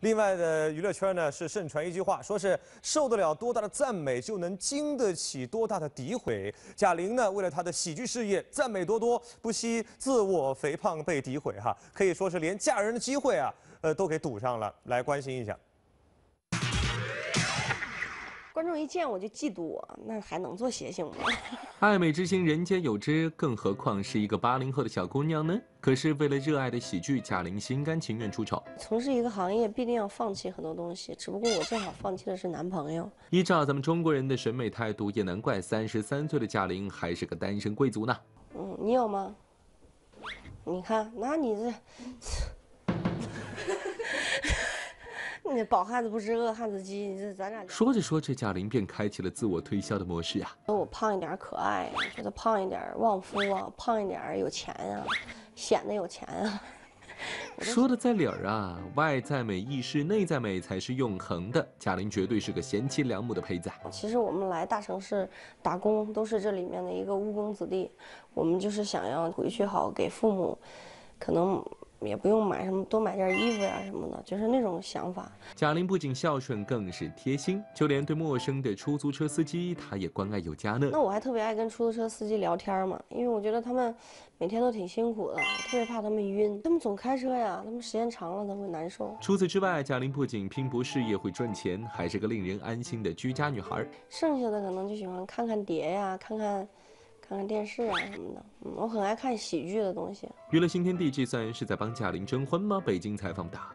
另外的娱乐圈呢，是盛传一句话，说是受得了多大的赞美，就能经得起多大的诋毁。贾玲呢，为了她的喜剧事业，赞美多多，不惜自我肥胖被诋毁哈，可以说是连嫁人的机会啊，呃，都给堵上了。来关心一下。观众一见我就嫉妒我，那还能做谐星吗？爱美之心，人间有之，更何况是一个八零后的小姑娘呢？可是为了热爱的喜剧，贾玲心甘情愿出丑。从事一个行业，必定要放弃很多东西，只不过我正好放弃的是男朋友。依照咱们中国人的审美态度，也难怪三十三岁的贾玲还是个单身贵族呢。嗯，你有吗？你看，那你这。那饱汉子不知饿汉子饥，你这咱俩说着说，这贾玲便开启了自我推销的模式啊。我胖一点可爱呀，觉得胖一点旺夫，啊，胖一点有钱呀，显得有钱啊。说的在理儿啊，外在美亦是内在美才是永恒的。贾玲绝对是个贤妻良母的胚子。其实我们来大城市打工，都是这里面的一个务工子弟，我们就是想要回去好给父母，可能。也不用买什么，多买件衣服呀什么的，就是那种想法。贾玲不仅孝顺，更是贴心，就连对陌生的出租车司机，她也关爱有加呢。那我还特别爱跟出租车司机聊天嘛，因为我觉得他们每天都挺辛苦的，特别怕他们晕。他们总开车呀，他们时间长了他会难受。除此之外，贾玲不仅拼搏事业会赚钱，还是个令人安心的居家女孩。剩下的可能就喜欢看看碟呀，看看。看看电视啊什么的，我很爱看喜剧的东西。娱乐新天地，这算是在帮贾玲征婚吗？北京采访打。